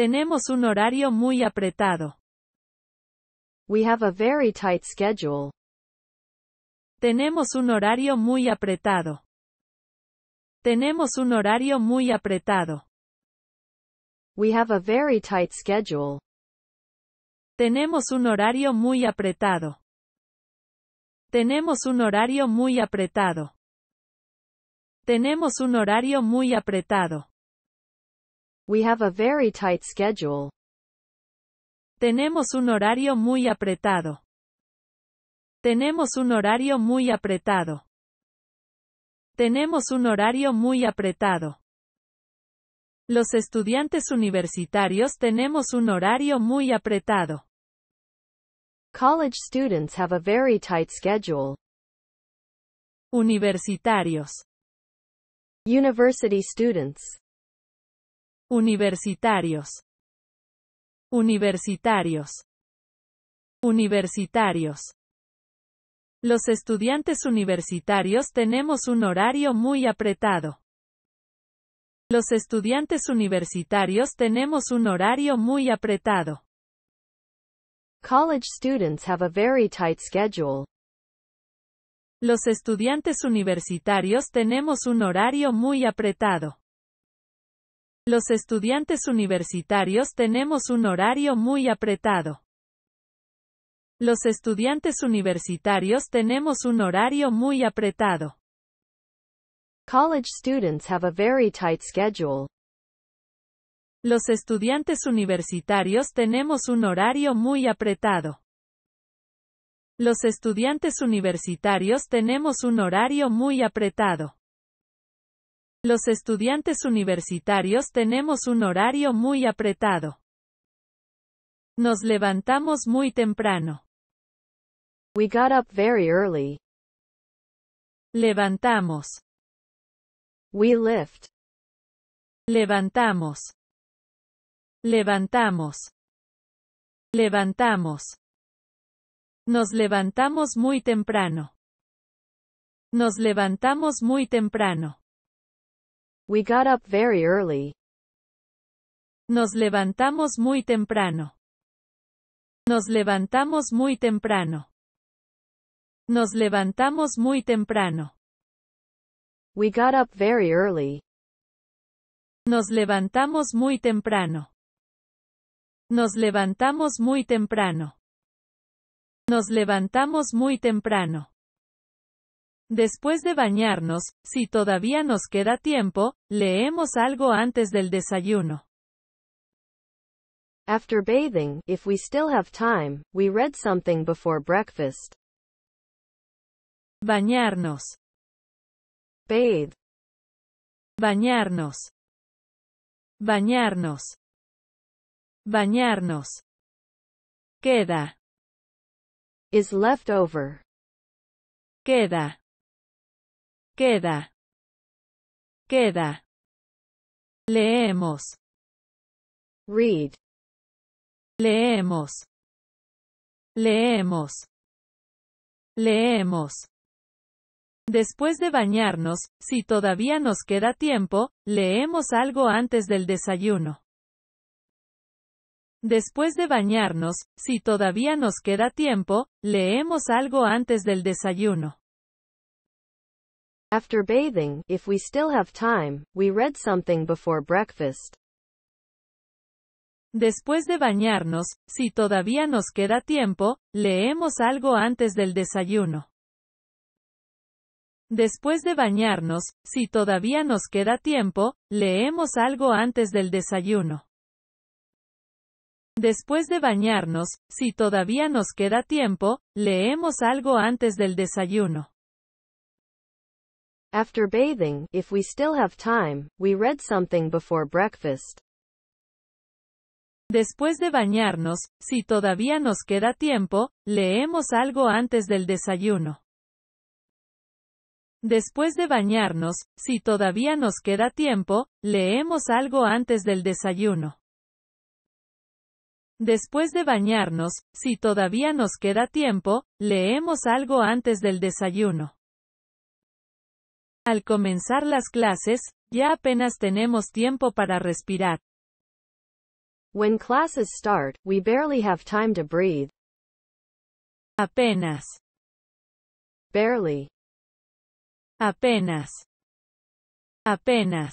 Tenemos un horario muy apretado. We have a very tight schedule. Tenemos un horario muy apretado. Tenemos un horario muy apretado. We have a very tight schedule. Tenemos un horario muy apretado. Tenemos un horario muy apretado. Tenemos un horario muy apretado. We have a very tight schedule. Tenemos un horario muy apretado. Tenemos un horario muy apretado. Tenemos un horario muy apretado. Los estudiantes universitarios tenemos un horario muy apretado. College students have a very tight schedule. Universitarios. University students. Universitarios. Universitarios. Universitarios. Los estudiantes universitarios tenemos un horario muy apretado. Los estudiantes universitarios tenemos un horario muy apretado. College students have a very tight schedule. Los estudiantes universitarios tenemos un horario muy apretado. Los estudiantes universitarios tenemos un horario muy apretado. Los estudiantes universitarios tenemos un horario muy apretado. College students have a very tight schedule. Los estudiantes universitarios tenemos un horario muy apretado. Los estudiantes universitarios tenemos un horario muy apretado. Los estudiantes universitarios tenemos un horario muy apretado. Nos levantamos muy temprano. We got up very early. Levantamos. We lift. Levantamos. Levantamos. Levantamos. Nos levantamos muy temprano. Nos levantamos muy temprano. We got up very early. Nos levantamos muy temprano. Nos levantamos muy temprano. Nos levantamos muy temprano. We got up very early. Nos levantamos muy temprano. Nos levantamos muy temprano. Nos levantamos muy temprano. Después de bañarnos, si todavía nos queda tiempo, leemos algo antes del desayuno. After bathing, if we still have time, we read something before breakfast. Bañarnos. Bathe. Bañarnos. Bañarnos. Bañarnos. Queda. Is left over. Queda queda, queda. Leemos. Read. Leemos. Leemos. Leemos. Después de bañarnos, si todavía nos queda tiempo, leemos algo antes del desayuno. Después de bañarnos, si todavía nos queda tiempo, leemos algo antes del desayuno. After bathing, if we still have time, we read something before breakfast. Después de bañarnos, si todavía nos queda tiempo, leemos algo antes del desayuno. Después de bañarnos, si todavía nos queda tiempo, leemos algo antes del desayuno. Después de bañarnos, si todavía nos queda tiempo, leemos algo antes del desayuno. After bathing, if we still have time, we read something before breakfast. Después de bañarnos, si todavía nos queda tiempo, leemos algo antes del desayuno. Después de bañarnos, si todavía nos queda tiempo, leemos algo antes del desayuno. Después de bañarnos, si todavía nos queda tiempo, leemos algo antes del desayuno. Al comenzar las clases, ya apenas tenemos tiempo para respirar. When classes start, we barely have time to breathe. Apenas. Barely. Apenas. Apenas.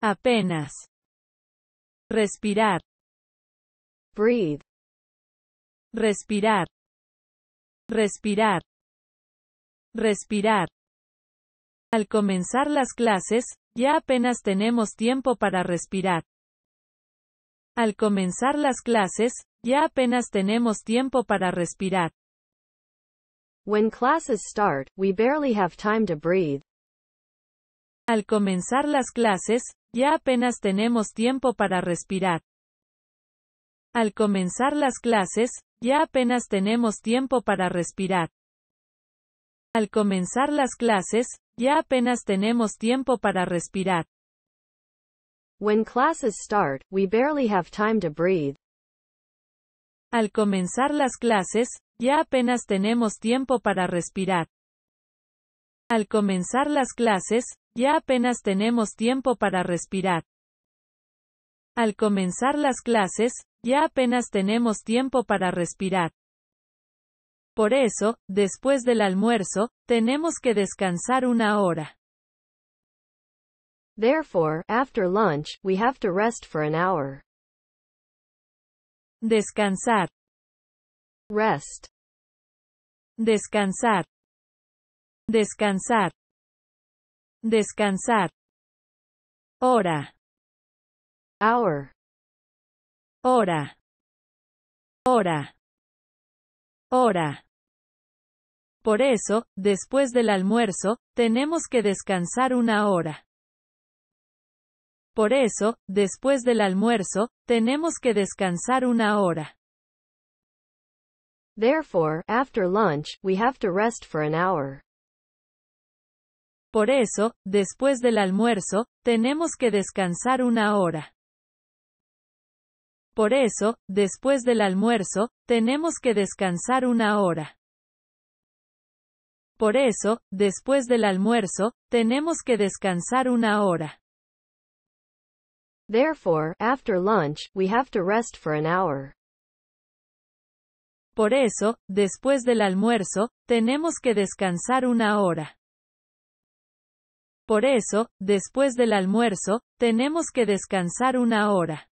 Apenas. Respirar. Breathe. Respirar. Respirar. Respirar. Al comenzar las clases, ya apenas tenemos tiempo para respirar. Al comenzar las clases, ya apenas tenemos tiempo para respirar. When classes start, we barely have time to breathe. Al comenzar las clases, ya apenas tenemos tiempo para respirar. Al comenzar las clases, ya apenas tenemos tiempo para respirar. Al comenzar las clases, ya apenas tenemos tiempo para respirar. When classes start, we barely have time to breathe. Al comenzar las clases, ya apenas tenemos tiempo para respirar. Al comenzar las clases, ya apenas tenemos tiempo para respirar. Al comenzar las clases, ya apenas tenemos tiempo para respirar. Por eso, después del almuerzo, tenemos que descansar una hora. Therefore, after lunch, we have to rest for an hour. Descansar. Rest. Descansar. Descansar. Descansar. Hora. Hour. Hora. Hora hora. Por eso, después del almuerzo, tenemos que descansar una hora. Por eso, después del almuerzo, tenemos que descansar una hora. Therefore, after lunch, we have to rest for an hour. Por eso, después del almuerzo, tenemos que descansar una hora. Por eso, después del almuerzo, tenemos que descansar una hora. Por eso, después del almuerzo, tenemos que descansar una hora. Therefore, after lunch, we have to rest for an hour. Por eso, después del almuerzo, tenemos que descansar una hora. Por eso, después del almuerzo, tenemos que descansar una hora.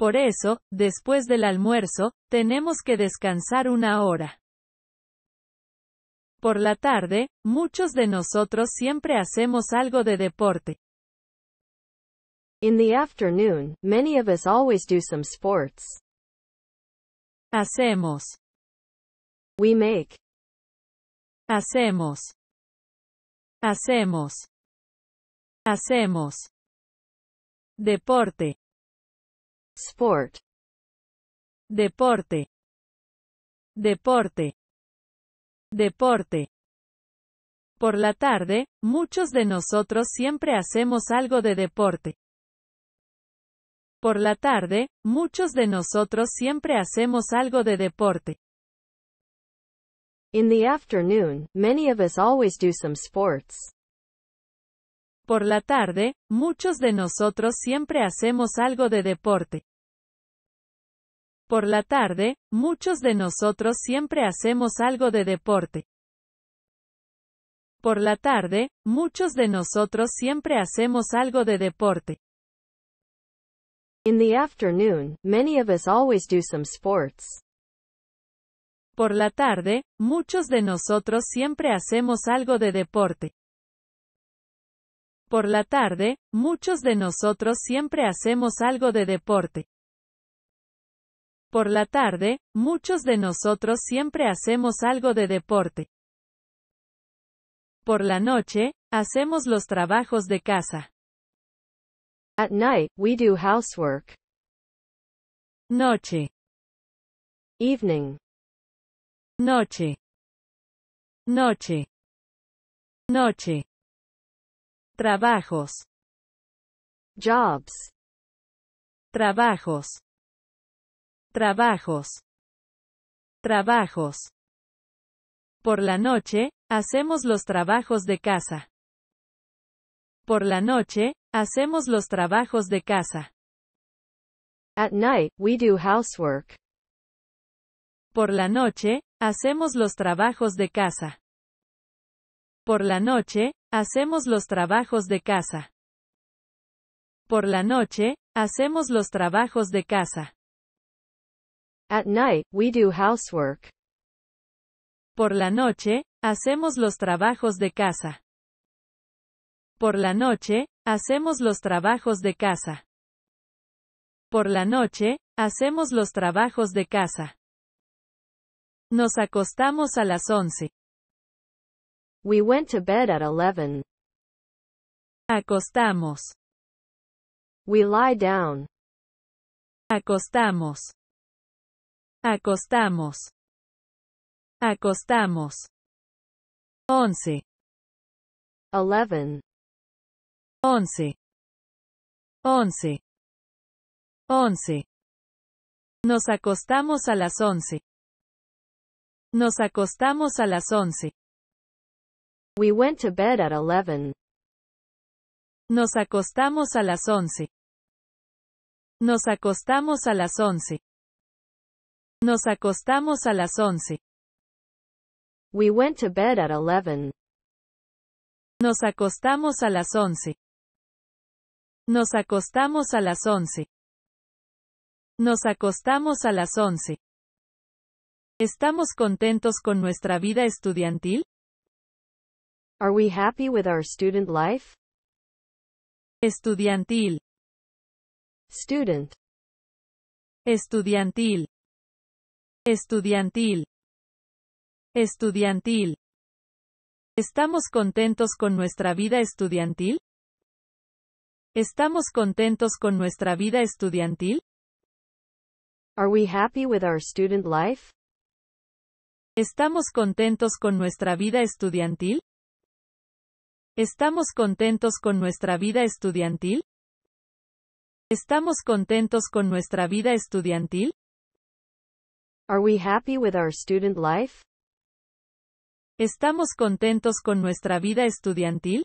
Por eso, después del almuerzo, tenemos que descansar una hora. Por la tarde, muchos de nosotros siempre hacemos algo de deporte. In the afternoon, many of us always do some sports. Hacemos. We make. Hacemos. Hacemos. Hacemos. Deporte. Sport. Deporte. Deporte. Deporte. Por la tarde, muchos de nosotros siempre hacemos algo de deporte. Por la tarde, muchos de nosotros siempre hacemos algo de deporte. In the afternoon, many of us always do some sports. Por la tarde, muchos de nosotros siempre hacemos algo de deporte. Por la tarde, muchos de nosotros siempre hacemos algo de deporte. Por la tarde, muchos de nosotros siempre hacemos algo de deporte. In the afternoon, many of us always do some sports. Por la tarde, muchos de nosotros siempre hacemos algo de deporte. Por la tarde, muchos de nosotros siempre hacemos algo de deporte. Por la tarde, muchos de nosotros siempre hacemos algo de deporte. Por la noche, hacemos los trabajos de casa. At night, we do housework. Noche. Evening. Noche. Noche. Noche. Trabajos. Jobs. Trabajos. Trabajos. Trabajos. Por la noche, hacemos los trabajos de casa. Por la noche, hacemos los trabajos de casa. At night, we do housework. Por la noche, hacemos los trabajos de casa. Por la noche, Hacemos los trabajos de casa. Por la noche, hacemos los trabajos de casa. At night, we do housework. Por la noche, hacemos los trabajos de casa. Por la noche, hacemos los trabajos de casa. Por la noche, hacemos los trabajos de casa. Nos acostamos a las once. We went to bed at 11. Acostamos. We lie down. Acostamos. Acostamos. Acostamos. Once. Eleven. Once. Once. Once. Nos acostamos a las once. Nos acostamos a las once. We went to bed at 11. Nos acostamos a las once. Nos acostamos a las once. Nos acostamos a las once. We went to bed at 11. Nos acostamos a las once. Nos acostamos a las once. Nos acostamos a las once. ¿Estamos contentos con nuestra vida estudiantil? Are we happy with our student life? Estudiantil. Student. Estudiantil. Estudiantil. Estudiantil. ¿Estamos contentos con nuestra vida estudiantil? ¿Estamos contentos con nuestra vida estudiantil? Are we happy with our student life? ¿Estamos contentos con nuestra vida estudiantil? ¿Estamos contentos con nuestra vida estudiantil? ¿Estamos contentos con nuestra vida estudiantil? Are we happy with our student life? ¿Estamos contentos con nuestra vida estudiantil?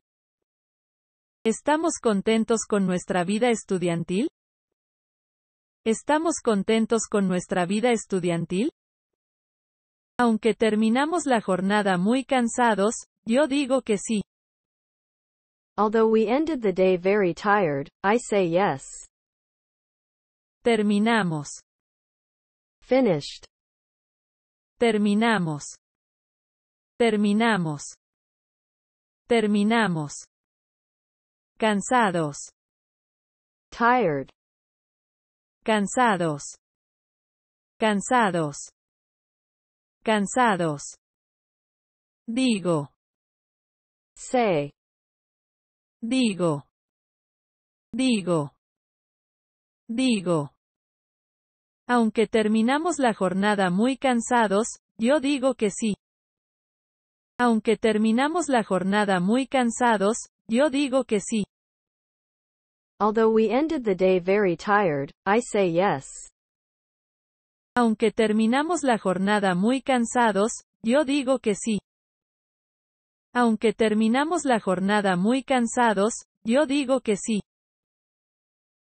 ¿Estamos contentos con nuestra vida estudiantil? ¿Estamos contentos con nuestra vida estudiantil? Aunque terminamos la jornada muy cansados, yo digo que sí. Although we ended the day very tired, I say yes. Terminamos. Finished. Terminamos. Terminamos. Terminamos. Cansados. Tired. Cansados. Cansados. Cansados. Digo. Say. Digo. Digo. Digo. Aunque terminamos la jornada muy cansados, yo digo que sí. Aunque terminamos la jornada muy cansados, yo digo que sí. Although we ended the day very tired, I say yes. Aunque terminamos la jornada muy cansados, yo digo que sí. Aunque terminamos la jornada muy cansados, yo digo que sí.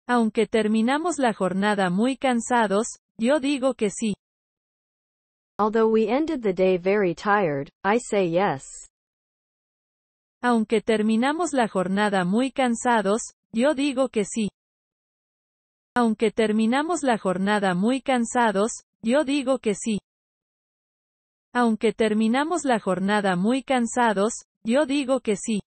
Aunque terminamos la jornada muy cansados, yo digo que sí. Although we ended the day very tired, I say yes. Aunque terminamos la jornada muy cansados, yo digo que sí. Aunque terminamos la jornada muy cansados, yo digo que sí. Aunque terminamos la jornada muy cansados, yo digo que sí.